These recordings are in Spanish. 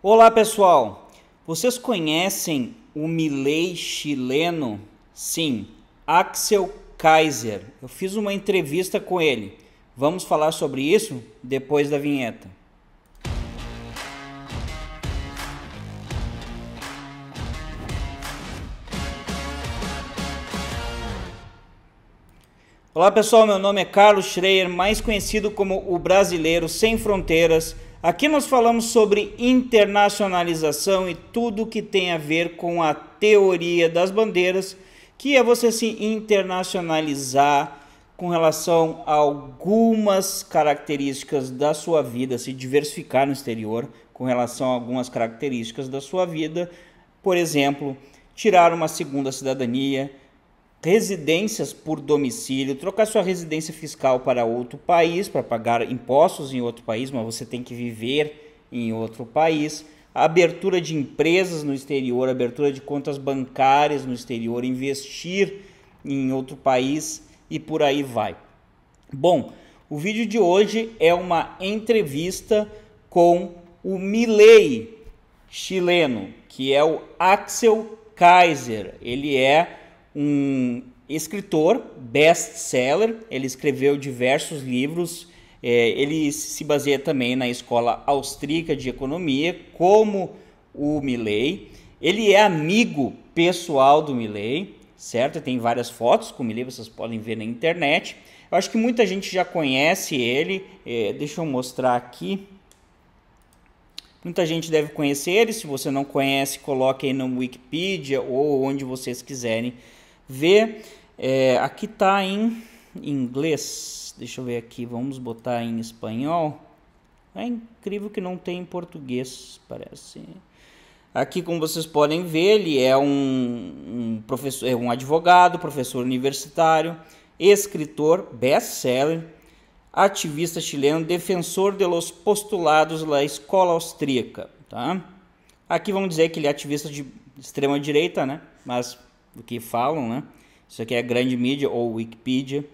Olá pessoal, vocês conhecem o Milei chileno? Sim, Axel Kaiser. Eu fiz uma entrevista com ele. Vamos falar sobre isso depois da vinheta. Olá pessoal, meu nome é Carlos Schreier, mais conhecido como o Brasileiro Sem Fronteiras Aqui nós falamos sobre internacionalização e tudo que tem a ver com a teoria das bandeiras, que é você se internacionalizar com relação a algumas características da sua vida, se diversificar no exterior com relação a algumas características da sua vida, por exemplo, tirar uma segunda cidadania, residências por domicílio, trocar sua residência fiscal para outro país, para pagar impostos em outro país, mas você tem que viver em outro país, abertura de empresas no exterior, abertura de contas bancárias no exterior, investir em outro país e por aí vai. Bom, o vídeo de hoje é uma entrevista com o milei chileno, que é o Axel Kaiser. Ele é um escritor, best-seller, ele escreveu diversos livros, é, ele se baseia também na escola austríaca de economia, como o Milley. Ele é amigo pessoal do Milley, certo? Tem várias fotos com o Milley, vocês podem ver na internet. Eu acho que muita gente já conhece ele, é, deixa eu mostrar aqui. Muita gente deve conhecer ele, se você não conhece, coloque aí no Wikipedia ou onde vocês quiserem ver. É, aqui está em inglês. Deixa eu ver aqui, vamos botar em espanhol. É incrível que não tem em português, parece. Aqui, como vocês podem ver, ele é um, um professor, é um advogado, professor universitário, escritor, best-seller, ativista chileno, defensor de los postulados da escola austríaca. Tá? Aqui vamos dizer que ele é ativista de extrema direita, né? Mas do que falam, né? Isso aqui é grande mídia ou Wikipedia.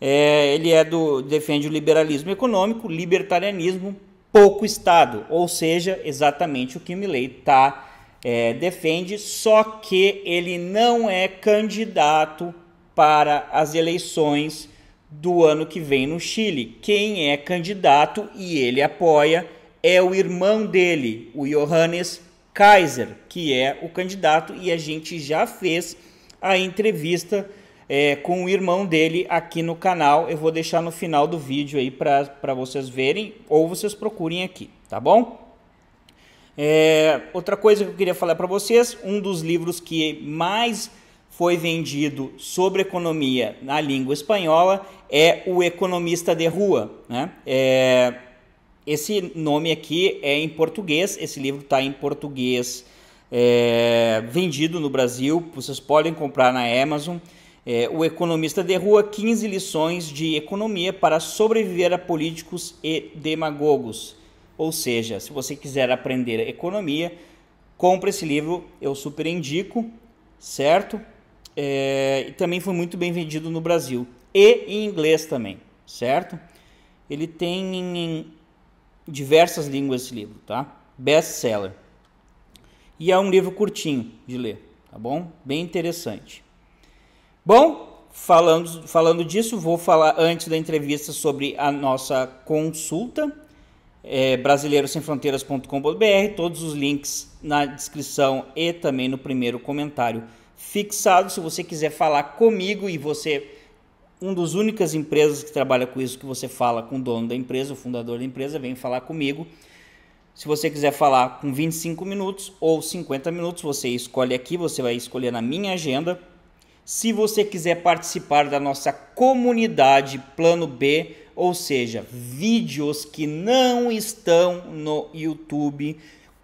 É, ele é do defende o liberalismo econômico, libertarianismo, pouco Estado, ou seja, exatamente o que Milley tá é, defende, só que ele não é candidato para as eleições do ano que vem no Chile. Quem é candidato e ele apoia é o irmão dele, o Johannes Kaiser, que é o candidato, e a gente já fez a entrevista é, com o irmão dele aqui no canal. Eu vou deixar no final do vídeo aí para vocês verem, ou vocês procurem aqui, tá bom? É, outra coisa que eu queria falar para vocês, um dos livros que mais foi vendido sobre economia na língua espanhola é o Economista de Rua, né? É, esse nome aqui é em português, esse livro está em português, é, vendido no Brasil, vocês podem comprar na Amazon. É, o Economista de Rua, 15 lições de economia para sobreviver a políticos e demagogos. Ou seja, se você quiser aprender economia, compra esse livro, eu super indico, certo? É, e também foi muito bem vendido no Brasil e em inglês também, certo? Ele tem diversas línguas esse livro, tá? Best seller. E é um livro curtinho de ler, tá bom? Bem interessante. Bom, falando, falando disso, vou falar antes da entrevista sobre a nossa consulta é, brasileirosemfronteiras.com.br, todos os links na descrição e também no primeiro comentário fixado. Se você quiser falar comigo e você um dos únicas empresas que trabalha com isso, que você fala com o dono da empresa, o fundador da empresa, vem falar comigo. Se você quiser falar com 25 minutos ou 50 minutos, você escolhe aqui, você vai escolher na minha agenda. Se você quiser participar da nossa comunidade Plano B, ou seja, vídeos que não estão no YouTube,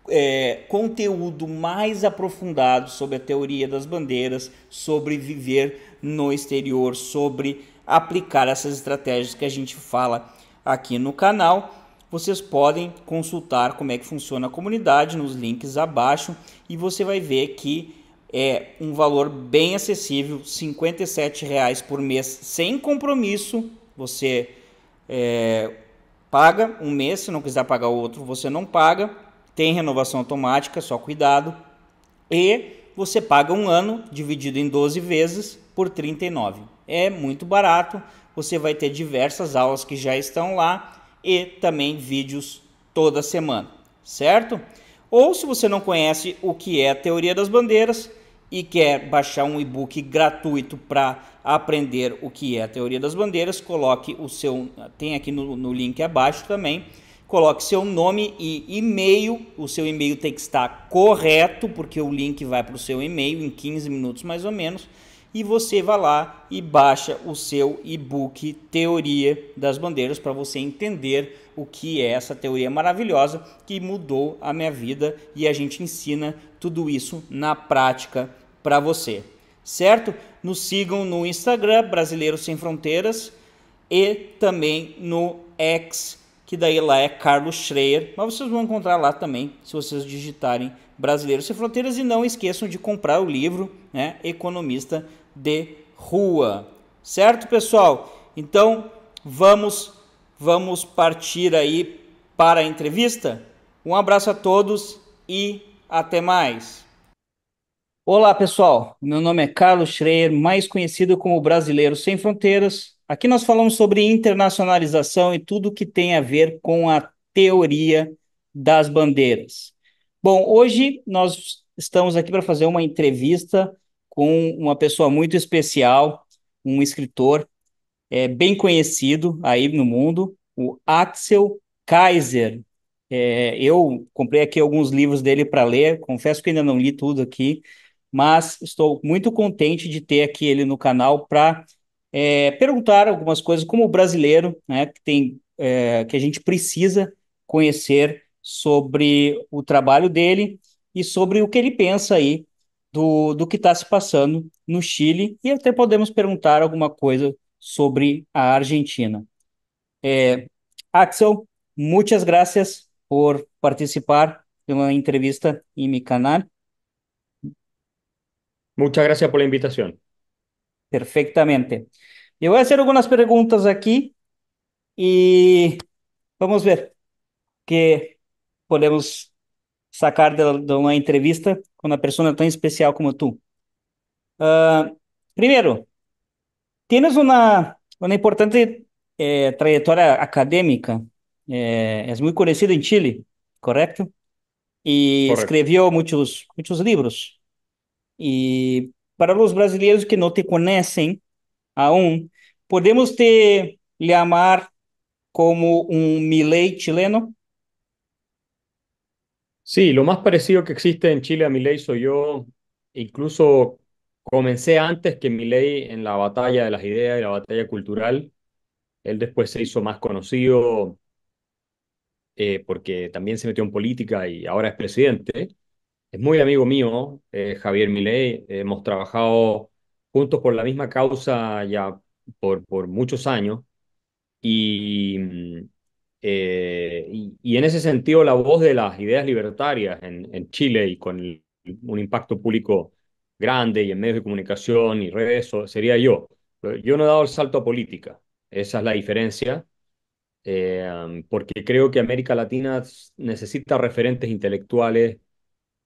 é, conteúdo mais aprofundado sobre a teoria das bandeiras, sobre viver no exterior, sobre aplicar essas estratégias que a gente fala aqui no canal. Vocês podem consultar como é que funciona a comunidade nos links abaixo e você vai ver que é um valor bem acessível, R$ por mês sem compromisso. Você é, paga um mês, se não quiser pagar o outro, você não paga tem renovação automática, só cuidado. E você paga um ano dividido em 12 vezes por 39. É muito barato, você vai ter diversas aulas que já estão lá e também vídeos toda semana, certo? Ou se você não conhece o que é a teoria das bandeiras e quer baixar um e-book gratuito para aprender o que é a teoria das bandeiras, coloque o seu tem aqui no, no link abaixo também coloque seu nome e e-mail. O seu e-mail tem que estar correto, porque o link vai para o seu e-mail em 15 minutos mais ou menos. E você vai lá e baixa o seu e-book Teoria das Bandeiras para você entender o que é essa teoria maravilhosa que mudou a minha vida e a gente ensina tudo isso na prática para você. Certo? Nos sigam no Instagram Brasileiros Sem Fronteiras e também no X que daí lá é Carlos Schreier, mas vocês vão encontrar lá também se vocês digitarem Brasileiros Sem Fronteiras e não esqueçam de comprar o livro, né, Economista de Rua. Certo, pessoal? Então, vamos vamos partir aí para a entrevista. Um abraço a todos e até mais. Olá, pessoal. Meu nome é Carlos Schreier, mais conhecido como Brasileiro Sem Fronteiras Aqui nós falamos sobre internacionalização e tudo que tem a ver com a teoria das bandeiras. Bom, hoje nós estamos aqui para fazer uma entrevista com uma pessoa muito especial, um escritor é, bem conhecido aí no mundo, o Axel Kaiser. É, eu comprei aqui alguns livros dele para ler, confesso que ainda não li tudo aqui, mas estou muito contente de ter aqui ele no canal para é, algumas coisas, como o brasileiro, né, que, tem, é, que a gente precisa conhecer sobre o trabalho dele e sobre o que ele pensa aí do, do que está se passando no Chile e até podemos perguntar alguma coisa sobre a Argentina. É, Axel, muitas graças por participar de uma entrevista em meu canal. Muchas gracias por la invitación. Perfectamente. Yo voy a hacer algunas preguntas aquí y vamos a ver qué podemos sacar de, una entrevista con una persona tan especial como tú. Ah, primero, tienes una una importante eh, trayectoria académica. Eh, es muy conocido en Chile, ¿correcto? Y escribió muchos libros. libros para los brasileños que no te conocen aún, podemos te llamar como un Milei chileno? Sí, lo más parecido que existe en Chile a Milei soy yo. Incluso comencé antes que Milei en la batalla de las ideas y la batalla cultural. Él después se hizo más conocido eh, porque también se metió en política y ahora es presidente es muy amigo mío, eh, Javier Milei. Hemos trabajado juntos por la misma causa ya por, muchos años. Mm, eh, y, en ese sentido, la voz de las ideas libertarias en, Chile y con un impacto público grande y en medios de comunicación y redes, sería yo. Yo no he dado el salto a política, esa es la diferencia, eh, porque creo que América Latina necesita referentes intelectuales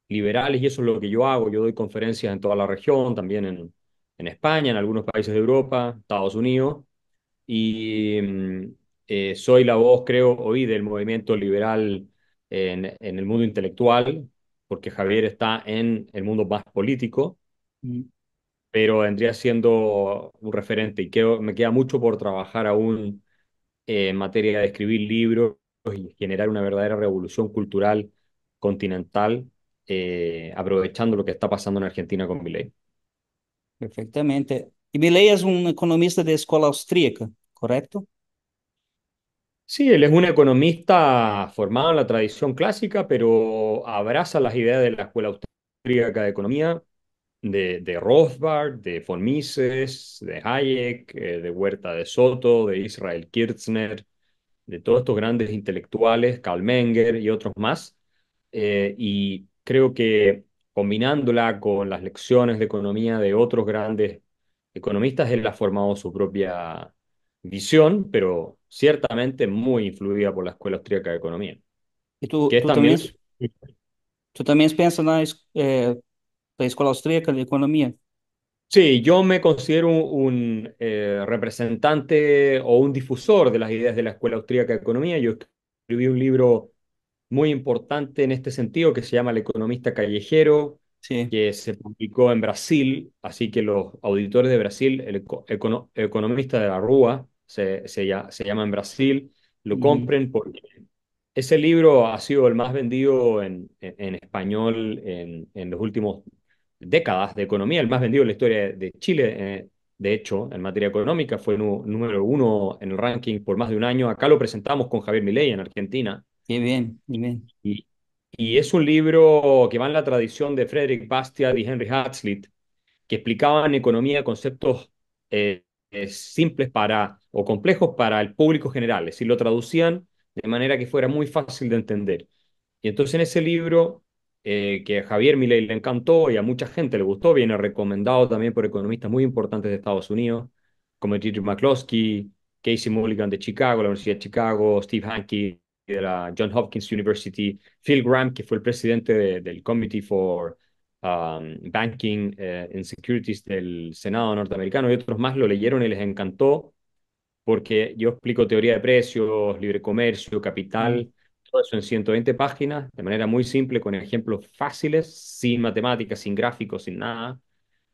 liberales y eso es lo que yo hago. Yo doy conferencias en toda la región, también en, en España, en algunos países de Europa, Estados Unidos, y mm, eh, soy la voz, creo, hoy del movimiento liberal en, en, el mundo intelectual, porque Javier está en el mundo más político, mm. pero vendría siendo un referente y me queda mucho por trabajar aún eh, en materia de escribir libros y generar una verdadera revolución cultural continental eh, aprovechando lo que está pasando en Argentina con Milei. Perfectamente. Y Milei es un economista de escuela austríaca, ¿correcto? Sí, él es un economista formado en la tradición clásica, pero abraza las ideas de la escuela austríaca de economía, de, de Rothbard, de von Mises, de Hayek, eh, de Huerta de Soto, de Israel Kirchner, de todos estos grandes intelectuales, Karl Menger y otros más. Eh, y creo que combinándola con las lecciones de economía de otros grandes economistas, él ha formado su propia visión, pero ciertamente muy influida por la Escuela Austríaca de Economía. ¿Y tú, también, tú también piensas en eh, la, Escuela Austríaca de Economía? Sí, yo me considero un, eh, representante o un difusor de las ideas de la Escuela Austríaca de Economía. Yo escribí un libro muy importante en este sentido que se llama El economista callejero, que se publicó en Brasil, así que los auditores de Brasil, el economista de la Rúa se, se, llama en Brasil, lo compren porque ese libro ha sido el más vendido en, en, español en, en los últimos décadas de economía, el más vendido en la historia de Chile, eh, de hecho, en materia económica, fue número uno en el ranking por más de un año. Acá lo presentamos con Javier Milei en Argentina, bien, bien. Y, es un libro que va en la tradición de Frederick Bastiat y Henry Hazlitt, que explicaban economía conceptos eh, eh, simples para o complejos para el público general, es decir, lo traducían de manera que fuera muy fácil de entender. Y entonces en ese libro, eh, que a Javier Milley le encantó y a mucha gente le gustó, viene recomendado también por economistas muy importantes de Estados Unidos, como Dietrich McCloskey, Casey Mulligan de Chicago, la Universidad de Chicago, Steve Hankey de la John Hopkins University, Phil Graham, que fue el presidente del Committee for um, Banking eh, and Securities del Senado norteamericano y otros más lo leyeron y les encantó porque yo explico teoría de precios, libre comercio, capital, todo eso en 120 páginas, de manera muy simple, con ejemplos fáciles, sin matemáticas, sin gráficos, sin nada.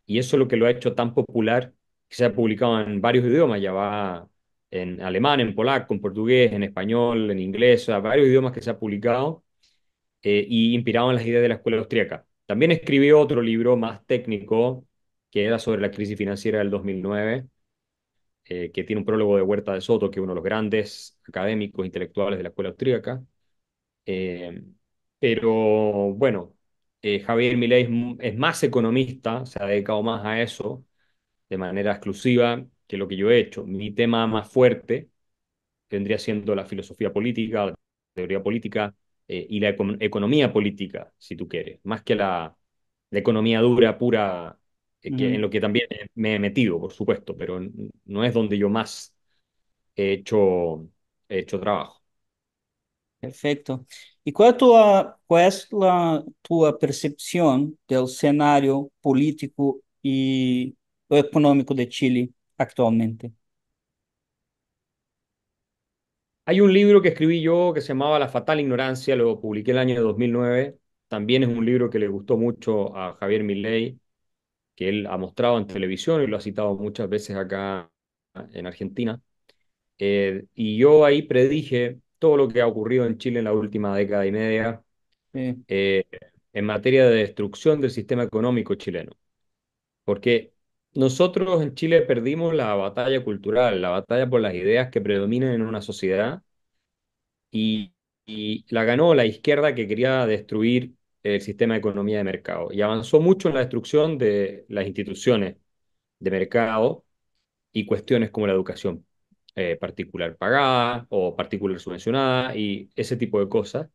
Y eso es lo que lo ha hecho tan popular, que se ha publicado en varios idiomas, ya va en alemán, en polaco, en portugués, en español, en inglés, o varios idiomas que se ha publicado eh, y inspirado en las ideas de la escuela austríaca. También escribió otro libro más técnico que era sobre la crisis financiera del 2009, eh, que tiene un prólogo de Huerta de Soto, que es uno de los grandes académicos intelectuales de la escuela austríaca. Eh, pero bueno, eh, Javier Milei es, más economista, se ha dedicado más a eso de manera exclusiva que lo que yo he hecho, mi tema más fuerte, tendría siendo la filosofía política, la teoría política eh, y la economía política, si tú quieres, más que la, economía dura, pura, eh, en lo que también me he metido, por supuesto, pero no es donde yo más he hecho, he hecho trabajo. Perfecto. ¿Y cuál es, ah, cuál es la, tu ah, percepción del escenario político y económico de Chile actualmente? Hay un libro que escribí yo que se llamaba La Fatal Ignorancia, lo publiqué el año 2009. También es un libro que le gustó mucho a Javier Milley que él ha mostrado en televisión y lo ha citado muchas veces acá en Argentina. Eh, y yo ahí predije todo lo que ha ocurrido en Chile en la última década y media eh, en materia de destrucción del sistema económico chileno. Porque nosotros en Chile perdimos la batalla cultural, la batalla por las ideas que predominan en una sociedad y, la ganó la izquierda que quería destruir el sistema de economía de mercado y avanzó mucho en la destrucción de las instituciones de mercado y cuestiones como la educación eh, particular pagada o particular subvencionada y ese tipo de cosas.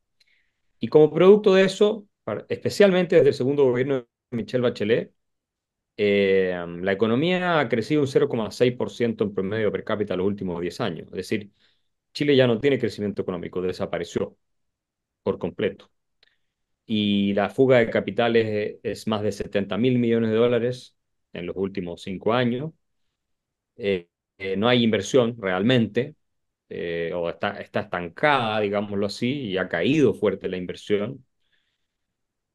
Y como producto de eso, especialmente desde el segundo gobierno de Michelle Bachelet, Em, la economía ha crecido un 0,6% en promedio per cápita los últimos 10 años. Es decir, Chile ya no tiene crecimiento económico, desapareció por completo. Y la fuga de capitales es más de 70 mil millones de dólares en los últimos 5 años. Eh, eh, no hay inversión realmente, eh, o está, está estancada, digámoslo así, y ha caído fuerte la inversión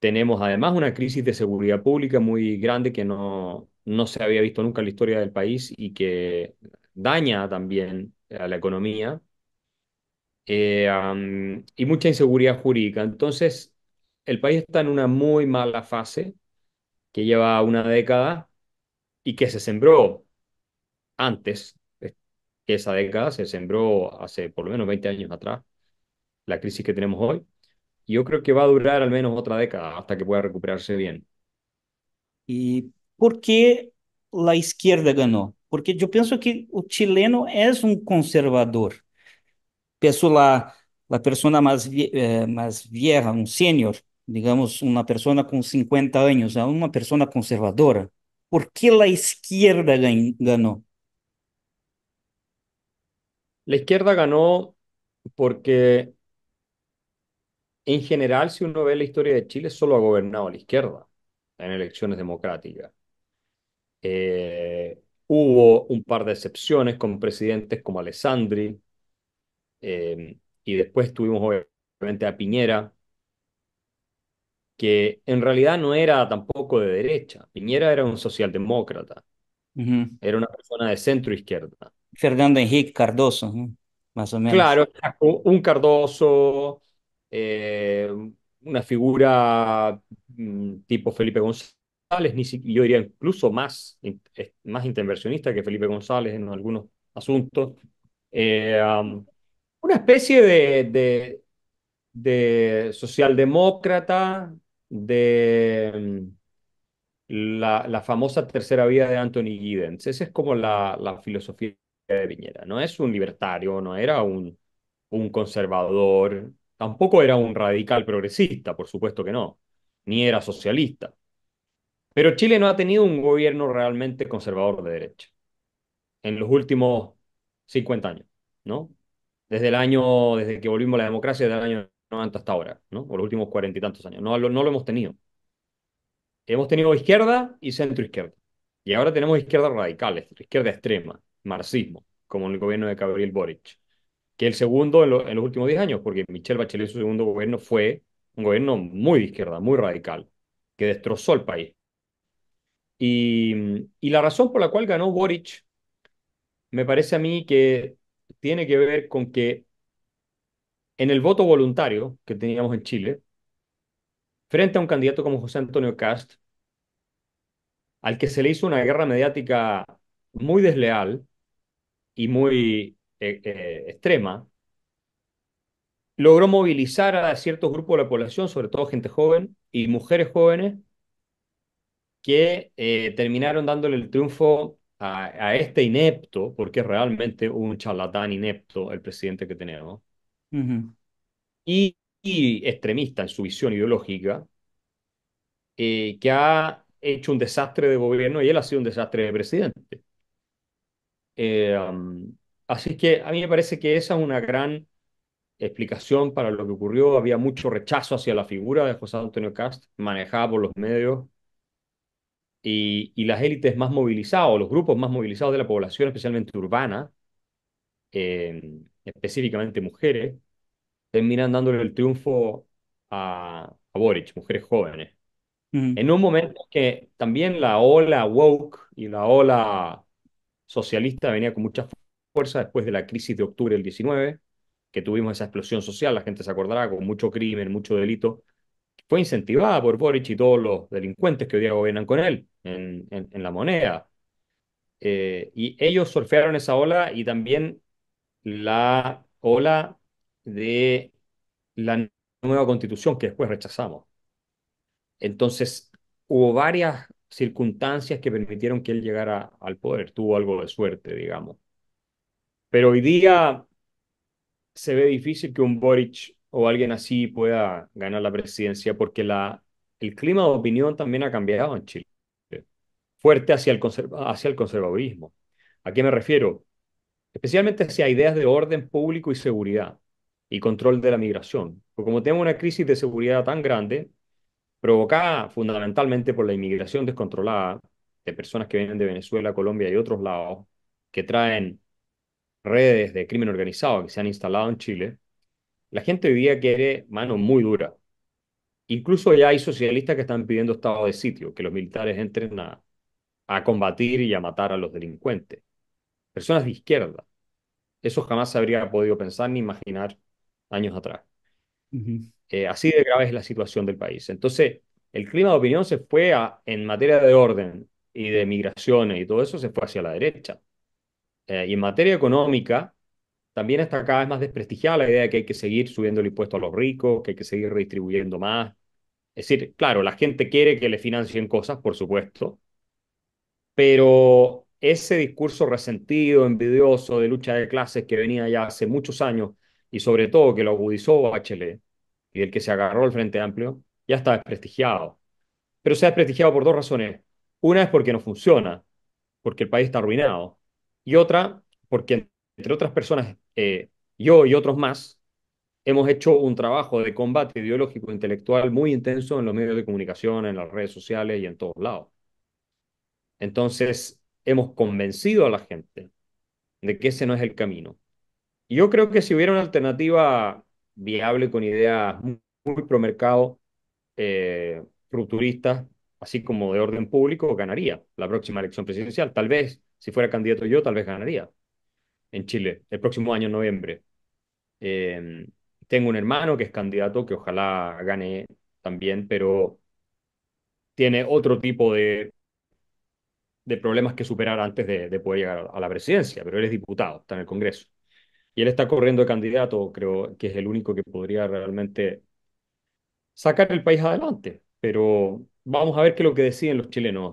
tenemos además una crisis de seguridad pública muy grande que no, no se había visto nunca en la historia del país y que daña también a la economía. Eh, y mucha inseguridad jurídica. Entonces, el país está en una muy mala fase que lleva una década y que se sembró antes que esa década, se sembró hace por lo menos 20 años atrás, la crisis que tenemos hoy yo creo que va a durar al menos otra década hasta que pueda recuperarse bien. ¿Y por qué la izquierda ganó? Porque yo pienso que el chileno es un conservador. Pienso la, la persona más, eh, más vieja, un senior, digamos, una persona con 50 años, una persona conservadora. ¿Por qué la izquierda ganó? La izquierda ganó porque en general, si uno ve la historia de Chile, solo ha gobernado a la izquierda en elecciones democráticas. Eh, hubo un par de excepciones con presidentes como Alessandri, eh, y después tuvimos obviamente a Piñera, que en realidad no era tampoco de derecha. Piñera era un socialdemócrata, era una persona de centro izquierda. Fernando Henrique Cardoso, más o menos. Claro, un Cardoso, eh, una figura mm, tipo Felipe González, yo diría incluso más, más intervencionista que Felipe González en algunos asuntos. Eh, um, una especie de, socialdemócrata de mm, la, famosa tercera vida de Anthony Giddens. Esa es como la, filosofía de Piñera. No es un libertario, no era un, un conservador, Tampoco era un radical progresista, por supuesto que no, ni era socialista. Pero Chile no ha tenido un gobierno realmente conservador de derecha en los últimos 50 años, ¿no? Desde el año, desde que volvimos a la democracia, desde el año 90 hasta ahora, ¿no? O los últimos cuarenta y tantos años. No, lo hemos tenido. Hemos tenido izquierda y centro izquierda. Y ahora tenemos izquierda radical, izquierda extrema, marxismo, como en el gobierno de Gabriel Boric que el segundo en, los últimos 10 años, porque Michelle Bachelet, su segundo gobierno, fue un gobierno muy de izquierda, muy radical, que destrozó el país. Y, y la razón por la cual ganó Boric, me parece a mí que tiene que ver con que en el voto voluntario que teníamos en Chile, frente a un candidato como José Antonio Cast, al que se le hizo una guerra mediática muy desleal y muy eh, eh, extrema, logró movilizar a ciertos grupos de la población, sobre todo gente joven y mujeres jóvenes, que eh, terminaron dándole el triunfo a, este inepto, porque es realmente un charlatán inepto el presidente que tenemos, y, extremista en su visión ideológica, que ha hecho un desastre de gobierno y él ha sido un desastre de presidente. Eh, Así que a mí me parece que esa es una gran explicación para lo que ocurrió. Había mucho rechazo hacia la figura de José Antonio Cast, manejada por los medios y, las élites más movilizadas, los grupos más movilizados de la población, especialmente urbana, eh, específicamente mujeres, terminan dándole el triunfo a, Boric, mujeres jóvenes. En un momento que también la ola woke y la ola socialista venía con mucha fuerza fuerza después de la crisis de octubre del 19, que tuvimos esa explosión social, la gente se acordará, con mucho crimen, mucho delito, fue incentivada por Boric y todos los delincuentes que hoy día gobiernan con él en, en, la moneda. Eh, y ellos surfearon esa ola y también la ola de la nueva constitución que después rechazamos. Entonces, hubo varias circunstancias que permitieron que él llegara al poder. Tuvo algo de suerte, digamos. Pero hoy día se ve difícil que un Boric o alguien así pueda ganar la presidencia porque la, el clima de opinión también ha cambiado en Chile. Fuerte hacia el, hacia el conservadurismo. ¿A qué me refiero? Especialmente hacia ideas de orden público y seguridad y control de la migración. Porque como tenemos una crisis de seguridad tan grande, provocada fundamentalmente por la inmigración descontrolada de personas que vienen de Venezuela, Colombia y otros lados, que traen redes de crimen organizado que se han instalado en Chile, la gente hoy día quiere mano muy dura. Incluso ya hay socialistas que están pidiendo estado de sitio, que los militares entren a, combatir y a matar a los delincuentes. Personas de izquierda. Eso jamás se habría podido pensar ni imaginar años atrás. Eh, así de grave es la situación del país. Entonces, el clima de opinión se fue en materia de orden y de migraciones y todo eso, se fue hacia la derecha. Eh, y en materia económica, también está cada vez más desprestigiada la idea de que hay que seguir subiendo el impuesto a los ricos, que hay que seguir redistribuyendo más. Es decir, claro, la gente quiere que le financien cosas, por supuesto, pero ese discurso resentido, envidioso de lucha de clases que venía ya hace muchos años y sobre todo que lo agudizó Bachelet y del que se agarró el Frente Amplio, ya está desprestigiado. Pero se ha desprestigiado por dos razones. Una es porque no funciona, porque el país está arruinado y otra porque entre otras personas, eh, yo y otros más, hemos hecho un trabajo de combate ideológico intelectual muy intenso en los medios de comunicación, en las redes sociales y en todos lados. Entonces, hemos convencido a la gente de que ese no es el camino. yo creo que si hubiera una alternativa viable con ideas muy, promercado, eh, así como de orden público, ganaría la próxima elección presidencial. Tal vez si fuera candidato yo, tal vez ganaría en Chile el próximo año, en noviembre. Em, tengo un hermano que es candidato, que ojalá gane también, pero tiene otro tipo de, de problemas que superar antes de, poder llegar a la presidencia, pero él es diputado, está en el Congreso. Y él está corriendo de candidato, creo que es el único que podría realmente sacar el país adelante. Pero vamos a ver qué es lo que deciden los chilenos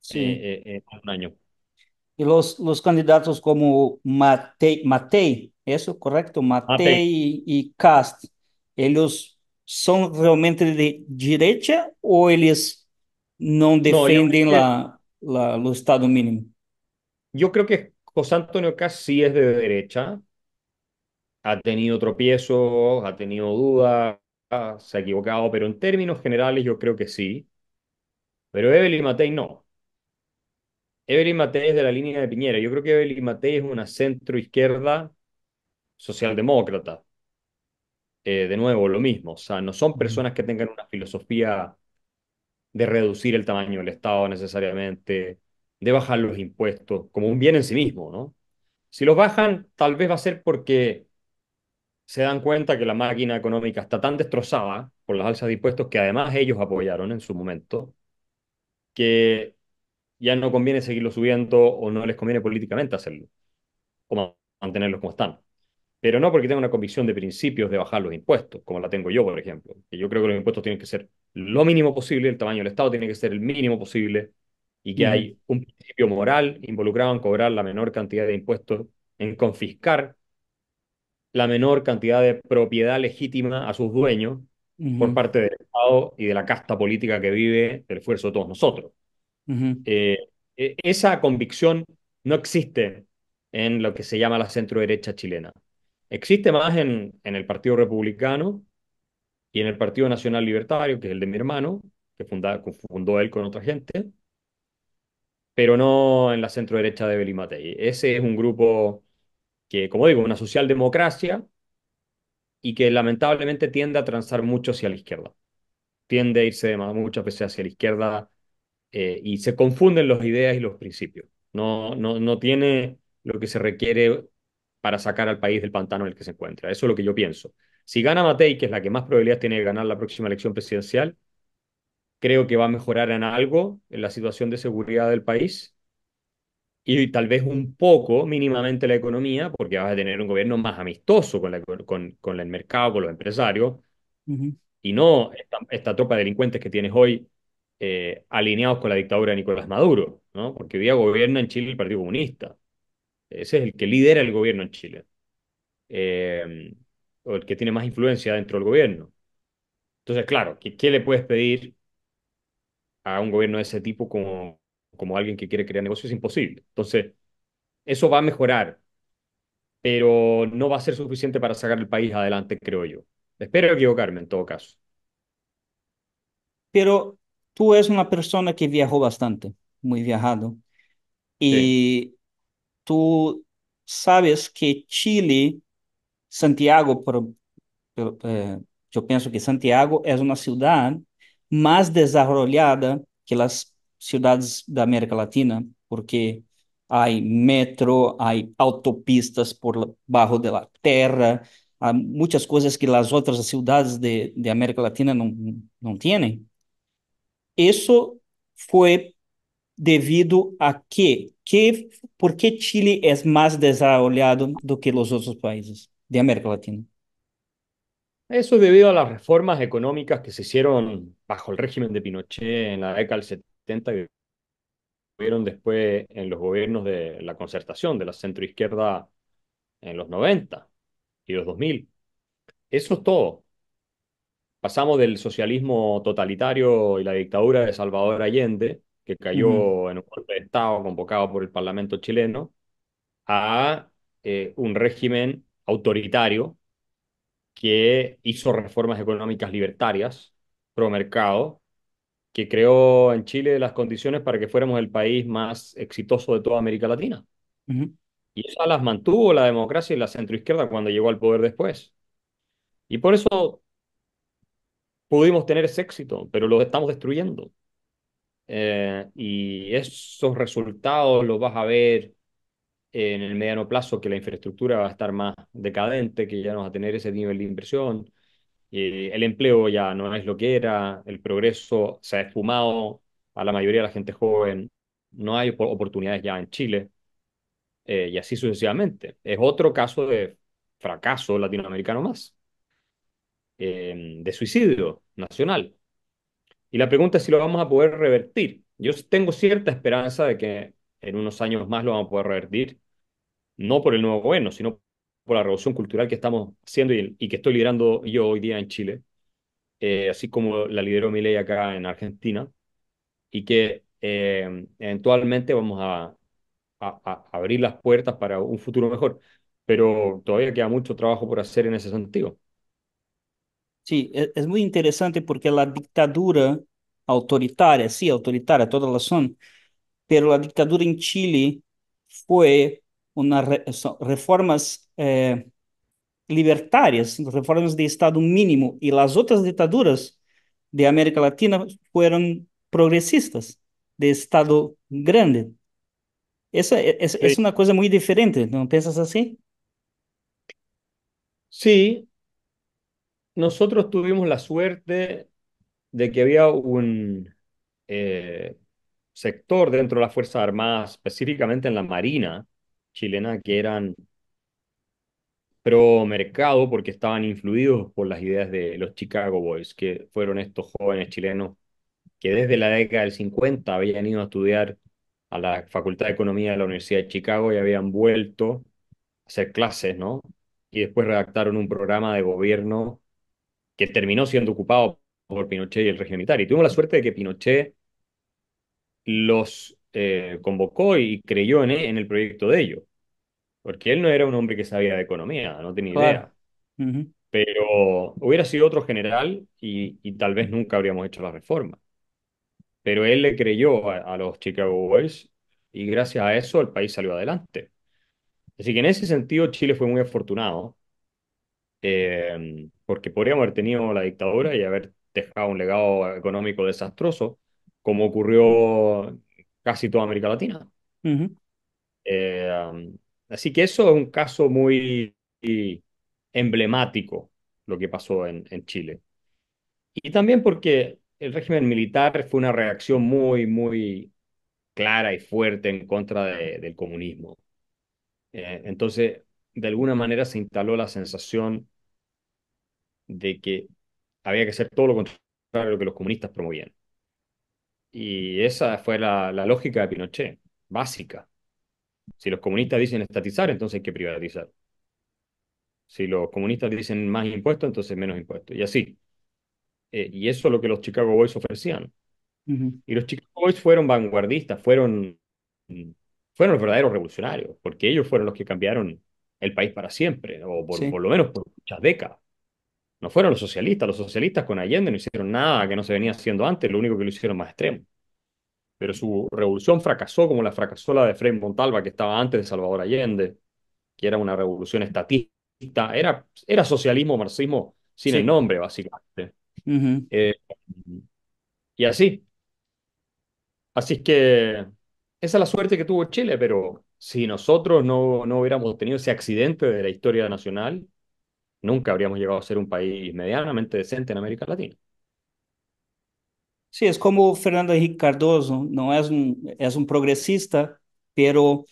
sí. Eh, eh, en un año. Y los, los candidatos como Matei, Matei ¿eso correcto? Matei, y Cast, ¿ellos son realmente de derecha o ellos no defienden la, la, los Estado mínimo? Yo creo que José Antonio Cast sí es de derecha, ha tenido tropiezos, ha tenido dudas, se ha equivocado, pero en términos generales yo creo que sí. Pero Evelyn Matei no. Evelyn Matei es de la línea de Piñera. Yo creo que Evelyn Matei es una centroizquierda socialdemócrata. Eh, de nuevo, lo mismo. O sea, no son personas que tengan una filosofía de reducir el tamaño del Estado necesariamente, de bajar los impuestos, como un bien en sí mismo, ¿no? Si los bajan, tal vez va a ser porque se dan cuenta que la máquina económica está tan destrozada por las alzas de impuestos que además ellos apoyaron en su momento, que ya no conviene seguirlo subiendo o no les conviene políticamente hacerlo o mantenerlos como están. Pero no porque tenga una convicción de principios de bajar los impuestos, como la tengo yo, por ejemplo. yo creo que los impuestos tienen que ser lo mínimo posible, el tamaño del Estado tiene que ser el mínimo posible y que hay un principio moral involucrado en cobrar la menor cantidad de impuestos, en confiscar la menor cantidad de propiedad legítima a sus dueños por parte del Estado y de la casta política que vive el esfuerzo de todos nosotros. Eh, e, esa convicción no existe en lo que se llama la centro-derecha chilena. Existe más en, el Partido Republicano y en el Partido Nacional Libertario, que es el de mi hermano, que fundó él con otra gente, pero no en la centro-derecha de Belimatei. Ese es un grupo que, como digo, una socialdemocracia y que lamentablemente tiende a transar mucho hacia la izquierda. Tiende a irse muchas veces hacia la izquierda eh, y se confunden las ideas y los principios. No, no, tiene lo que se requiere para sacar al país del pantano en el que se encuentra. Eso es lo que yo pienso. Si gana Matei, que es la que más probabilidades tiene de ganar la próxima elección presidencial, creo que va a mejorar en algo en la situación de seguridad del país y tal vez un poco mínimamente la economía, porque vas a tener un gobierno más amistoso con, con, el mercado, con los empresarios, y no esta, esta tropa de delincuentes que tienes hoy eh, alineados con la dictadura de Nicolás Maduro, ¿no? porque hoy día gobierna en Chile el Partido Comunista. Ese es el que lidera el gobierno en Chile, eh, o el que tiene más influencia dentro del gobierno. Entonces, claro, ¿qué, le puedes pedir a un gobierno de ese tipo como, como alguien que quiere crear negocios? Es imposible. Entonces, eso va a mejorar, pero no va a ser suficiente para sacar el país adelante, creo yo. Espero equivocarme en todo caso. Pero tú eres una persona que viajó bastante, muy viajado, y sí. tú sabes que Chile, Santiago, por, pero, eh, yo pienso que Santiago es una ciudad más desarrollada que las ciudades da América Latina, porque hay metro, hay autopistas por bajo de la tierra, hay muchas cosas que las otras ciudades de, de América Latina no, no tienen. ¿Eso fue debido a qué? Que, por qué Chile es más desarrollado do que los otros países de América Latina? Eso es debido a las reformas económicas que se hicieron bajo el régimen de Pinochet en la década del 70 y tuvieron después en los gobiernos de la concertación de la centroizquierda en los 90 y los 2000. Eso es todo pasamos del socialismo totalitario y la dictadura de Salvador Allende, que cayó en un golpe de Estado convocado por el Parlamento chileno, a eh, un régimen autoritario que hizo reformas económicas libertarias, pro mercado, que creó en Chile las condiciones para que fuéramos el país más exitoso de toda América Latina. Y eso las mantuvo la democracia y la centroizquierda cuando llegó al poder después. Y por eso pudimos tener ese éxito, pero lo estamos destruyendo. Eh, y esos resultados los vas a ver en el mediano plazo, que la infraestructura va a estar más decadente, que ya no va a tener ese nivel de inversión, eh, el empleo ya no es lo que era, el progreso se ha esfumado a la mayoría de la gente joven, no hay oportunidades ya en Chile, eh, y así sucesivamente. Es otro caso de fracaso latinoamericano más. Em, de suicidio nacional. Y la pregunta es si lo vamos a poder revertir. Yo tengo cierta esperanza de que en unos años más lo vamos a poder revertir, no por el nuevo gobierno, sino por la revolución cultural que estamos haciendo y, que estoy liderando yo hoy día en Chile, eh, así como la lideró ley acá en Argentina, y que em, eventualmente vamos a, abrir las puertas para un futuro mejor. Pero todavía queda mucho trabajo por hacer en ese sentido. Sí, es, muito muy interesante porque la dictadura autoritaria, sí, autoritaria, todas las son, pero la dictadura en Chile fue una re, reformas eh, libertarias, reformas de Estado mínimo, y las otras dictaduras de América Latina fueron progresistas, de Estado grande. Esa es, uma es una cosa muy diferente, ¿no piensas así? Sí, nosotros tuvimos la suerte de que había un eh, sector dentro de las Fuerzas Armadas, específicamente en la Marina chilena, que eran pro mercado porque estaban influidos por las ideas de los Chicago Boys, que fueron estos jóvenes chilenos que desde la década del 50 habían ido a estudiar a la Facultad de Economía de la Universidad de Chicago y habían vuelto a hacer clases, ¿no? Y después redactaron un programa de gobierno que terminó siendo ocupado por Pinochet y el régimen militar. Y tuvimos la suerte de que Pinochet los eh, convocó y creyó en, en, el proyecto de ellos, porque él no era un hombre que sabía de economía, no tenía idea. Pero hubiera sido otro general y, tal vez nunca habríamos hecho la reforma. Pero él le creyó a los Chicago Boys y gracias a eso el país salió adelante. Así que en ese sentido Chile fue muy afortunado Em, porque podríamos haber tenido la dictadura y haber dejado un legado económico desastroso, como ocurrió casi toda América Latina. Em, así que eso es un caso muy emblemático, lo que pasó en, Chile. Y también porque el régimen militar fue una reacción muy, muy clara y fuerte en contra del comunismo. Eh, entonces, de alguna manera se instaló la sensación de que había que hacer todo lo contrario a lo que los comunistas promovían. Y esa fue la, lógica de Pinochet, básica. Si los comunistas dicen estatizar, entonces hay que privatizar. Si los comunistas dicen más impuestos, entonces menos impuestos. Y así. Eh, y eso es lo que los Chicago Boys ofrecían. Y los Chicago Boys fueron vanguardistas, fueron, fueron los verdaderos revolucionarios, porque ellos fueron los que cambiaron el país para siempre, o por, lo menos por muchas décadas. No fueron los socialistas, los socialistas con Allende no hicieron nada que no se venía haciendo antes, lo único que lo hicieron más extremo. Pero su revolución fracasó como la fracasó la de Fred Montalva, que estaba antes de Salvador Allende, que era una revolución estatista, era, era socialismo, marxismo, sin el nombre, básicamente. Eh, y así. Así es que esa es la suerte que tuvo Chile, pero si nosotros no, no hubiéramos tenido ese accidente de la historia nacional, nunca habríamos llegado a ser un país medianamente decente en América Latina. Sí, es como Fernando Henrique Cardoso, no es un, es un progresista, pero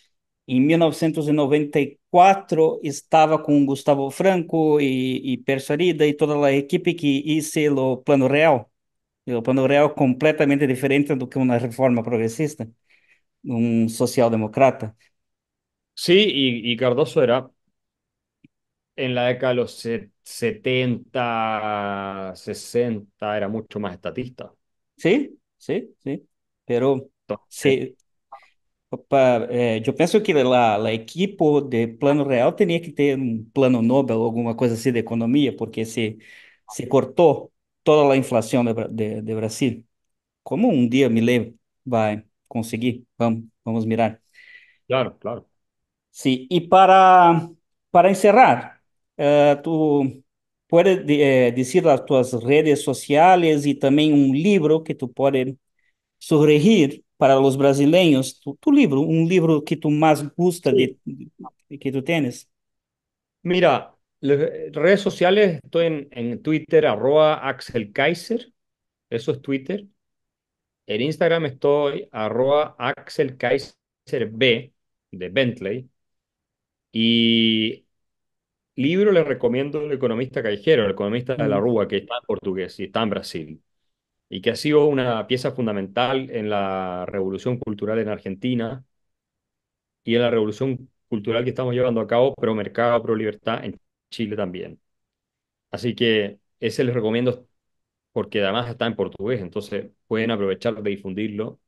en 1994 estaba con Gustavo Franco y, per y toda la equipe que hizo el Plano Real. El Plano Real completamente diferente de que una reforma progresista, un socialdemócrata. Sí, y, y Cardoso era en la década de los 70, 60, era mucho más estatista. Sí, sí, sí. Pero eh, yo pienso eh, que la la de plano real tenía que tener un plano Nobel, alguna cosa así de economía, porque se, se cortó toda la inflación de, Brasil. de, un Brasil. Como va a conseguir? Vamos, vamos mirar. claro, claro. Sí, y para, para encerrar, eh, tú puedes eh, decir las tus redes sociales y también un libro que tú puedes sugerir para los brasileños, tu, libro, un libro que tú más gusta de, que tú tienes. Mira, las redes sociales, estoy en, en Twitter, arroba Axel Kaiser, eso es Twitter. En Instagram estoy arroba Axel Kaiser B de Bentley. Y libro le recomiendo al economista callejero, El economista de la mm. Rúa, que está en portugués y está en Brasil, y que ha sido una pieza fundamental en la revolución cultural en Argentina y en la revolución cultural que estamos llevando a cabo, pro mercado, pro libertad, en Chile también. Así que ese les recomiendo porque además está en portugués, entonces pueden aprovechar de difundirlo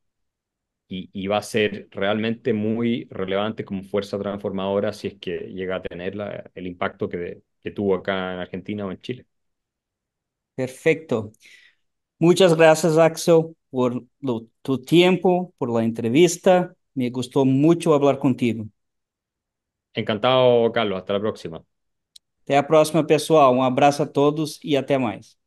y, va a ser realmente muy relevante como fuerza transformadora si es que llega a tener el impacto que, tuvo acá en Argentina o en Chile. Perfecto. Muchas gracias, Axel, por tu tiempo, por la entrevista. Me gustó mucho hablar contigo. Encantado, Carlos. Hasta la próxima. Hasta la próxima, pessoal. Un um abrazo a todos y e até más.